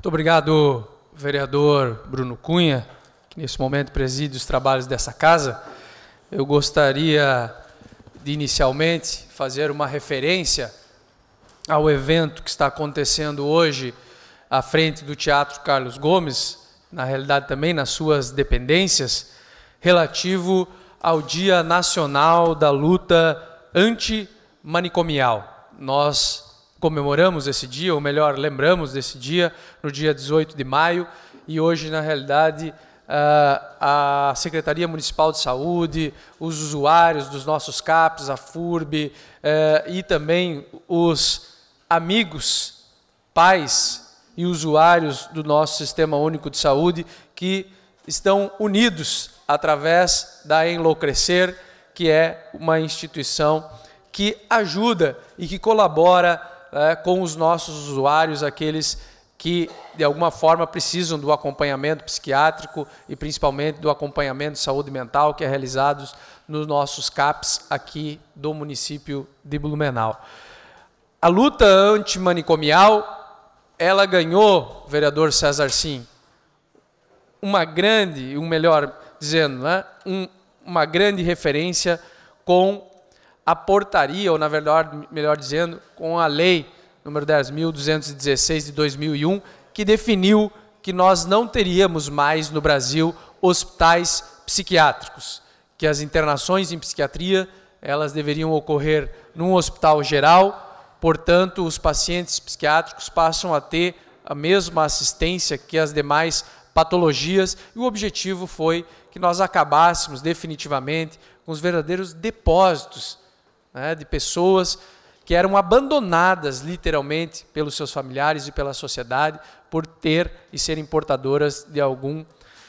Muito obrigado, vereador Bruno Cunha, que nesse momento preside os trabalhos dessa casa. Eu gostaria de inicialmente fazer uma referência ao evento que está acontecendo hoje à frente do Teatro Carlos Gomes, na realidade também nas suas dependências, relativo ao Dia Nacional da Luta Antimanicomial. Nós comemoramos esse dia, ou melhor, lembramos desse dia, no dia 18 de maio, e hoje, na realidade, ah, a Secretaria Municipal de Saúde, os usuários dos nossos CAPs, a FURB eh, e também os amigos, pais e usuários do nosso Sistema Único de Saúde que estão unidos através da Enloucrescer, que é uma instituição que ajuda e que colabora é, com os nossos usuários, aqueles que de alguma forma precisam do acompanhamento psiquiátrico e principalmente do acompanhamento de saúde mental que é realizado nos nossos CAPs aqui do município de Blumenau. A luta antimanicomial, ela ganhou, vereador César Sim, uma grande, um melhor dizendo, né, um, uma grande referência com a portaria, ou na verdade, melhor dizendo, com a lei número 10.216 de 2001, que definiu que nós não teríamos mais no Brasil hospitais psiquiátricos, que as internações em psiquiatria elas deveriam ocorrer num hospital geral, portanto, os pacientes psiquiátricos passam a ter a mesma assistência que as demais patologias, e o objetivo foi que nós acabássemos definitivamente com os verdadeiros depósitos né, de pessoas que eram abandonadas literalmente pelos seus familiares e pela sociedade por ter e serem portadoras de algum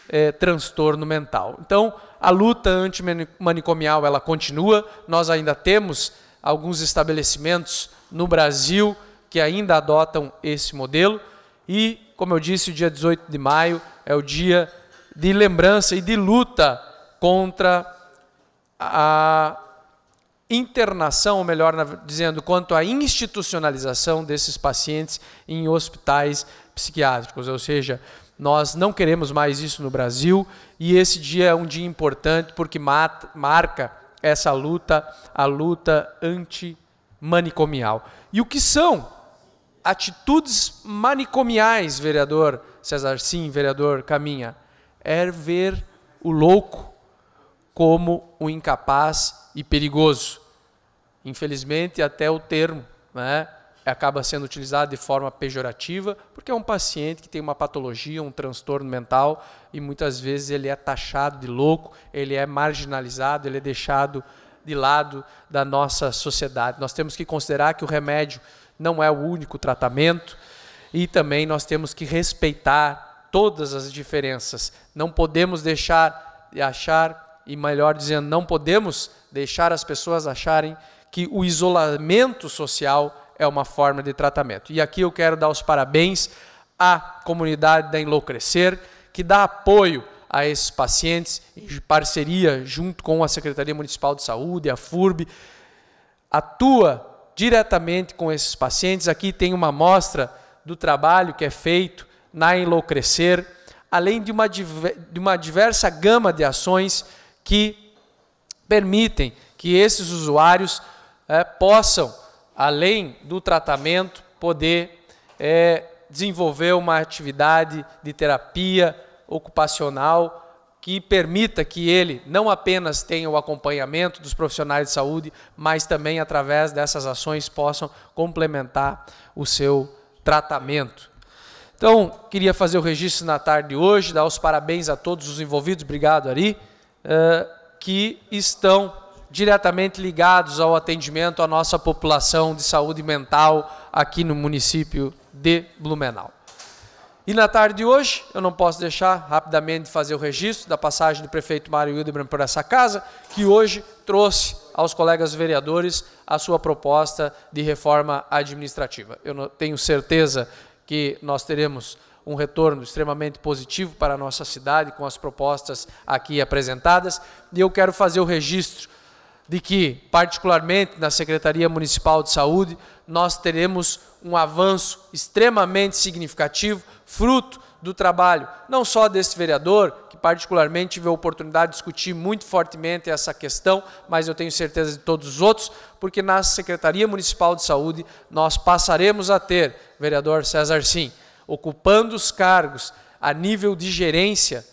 é, transtorno mental. Então, a luta antimanicomial ela continua. Nós ainda temos alguns estabelecimentos no Brasil que ainda adotam esse modelo. E, como eu disse, o dia 18 de maio é o dia de lembrança e de luta contra a internação, ou melhor dizendo, quanto à institucionalização desses pacientes em hospitais psiquiátricos, ou seja, nós não queremos mais isso no Brasil e esse dia é um dia importante porque marca essa luta, a luta antimanicomial. E o que são atitudes manicomiais, vereador César Sim, vereador Caminha? É ver o louco como o incapaz e perigoso. Infelizmente, até o termo né, acaba sendo utilizado de forma pejorativa, porque é um paciente que tem uma patologia, um transtorno mental, e muitas vezes ele é taxado de louco, ele é marginalizado, ele é deixado de lado da nossa sociedade. Nós temos que considerar que o remédio não é o único tratamento, e também nós temos que respeitar todas as diferenças. Não podemos deixar de achar, e melhor dizendo, não podemos deixar as pessoas acharem que o isolamento social é uma forma de tratamento. E aqui eu quero dar os parabéns à comunidade da Enlouquecer, que dá apoio a esses pacientes, em parceria junto com a Secretaria Municipal de Saúde, a FURB, atua diretamente com esses pacientes. Aqui tem uma amostra do trabalho que é feito na Enlouquecer, além de uma, de uma diversa gama de ações que permitem que esses usuários é, possam, além do tratamento, poder é, desenvolver uma atividade de terapia ocupacional que permita que ele não apenas tenha o acompanhamento dos profissionais de saúde, mas também através dessas ações possam complementar o seu tratamento. Então, queria fazer o registro na tarde de hoje, dar os parabéns a todos os envolvidos, obrigado Ari, é, que estão diretamente ligados ao atendimento à nossa população de saúde mental aqui no município de Blumenau. E na tarde de hoje, eu não posso deixar rapidamente de fazer o registro da passagem do prefeito Mário Hildebrand por essa casa, que hoje trouxe aos colegas vereadores a sua proposta de reforma administrativa. Eu tenho certeza que nós teremos um retorno extremamente positivo para a nossa cidade com as propostas aqui apresentadas, e eu quero fazer o registro de que, particularmente na Secretaria Municipal de Saúde, nós teremos um avanço extremamente significativo, fruto do trabalho, não só desse vereador, que particularmente tive a oportunidade de discutir muito fortemente essa questão, mas eu tenho certeza de todos os outros, porque na Secretaria Municipal de Saúde nós passaremos a ter, vereador César Sim, ocupando os cargos a nível de gerência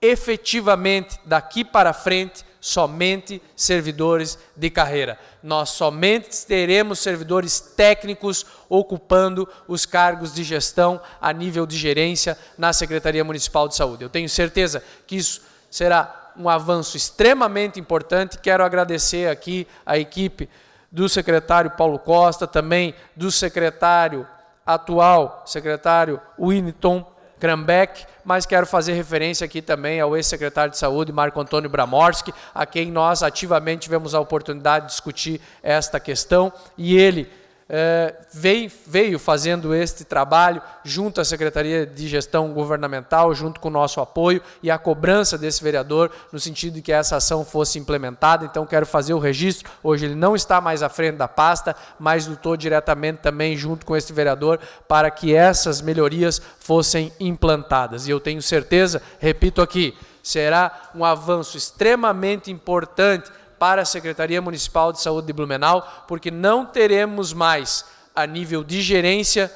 efetivamente, daqui para frente, somente servidores de carreira. Nós somente teremos servidores técnicos ocupando os cargos de gestão a nível de gerência na Secretaria Municipal de Saúde. Eu tenho certeza que isso será um avanço extremamente importante. Quero agradecer aqui a equipe do secretário Paulo Costa, também do secretário atual, secretário Winiton Krambeck, mas quero fazer referência aqui também ao ex-secretário de Saúde, Marco Antônio Bramorski, a quem nós ativamente tivemos a oportunidade de discutir esta questão, e ele é, veio, veio fazendo este trabalho junto à Secretaria de Gestão Governamental, junto com o nosso apoio e a cobrança desse vereador, no sentido de que essa ação fosse implementada. Então, quero fazer o registro. Hoje ele não está mais à frente da pasta, mas lutou diretamente também junto com este vereador para que essas melhorias fossem implantadas. E eu tenho certeza, repito aqui, será um avanço extremamente importante para a Secretaria Municipal de Saúde de Blumenau, porque não teremos mais, a nível de gerência,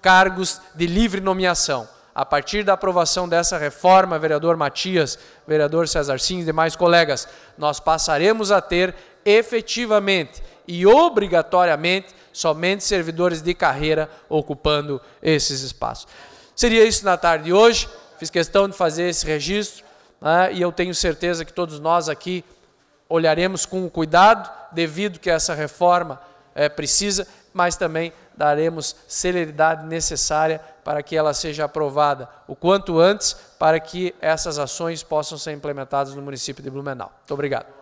cargos de livre nomeação. A partir da aprovação dessa reforma, vereador Matias, vereador César Sims e demais colegas, nós passaremos a ter efetivamente e obrigatoriamente somente servidores de carreira ocupando esses espaços. Seria isso na tarde de hoje. Fiz questão de fazer esse registro né, e eu tenho certeza que todos nós aqui olharemos com o cuidado devido que essa reforma é, precisa, mas também daremos celeridade necessária para que ela seja aprovada o quanto antes, para que essas ações possam ser implementadas no município de Blumenau. Muito obrigado.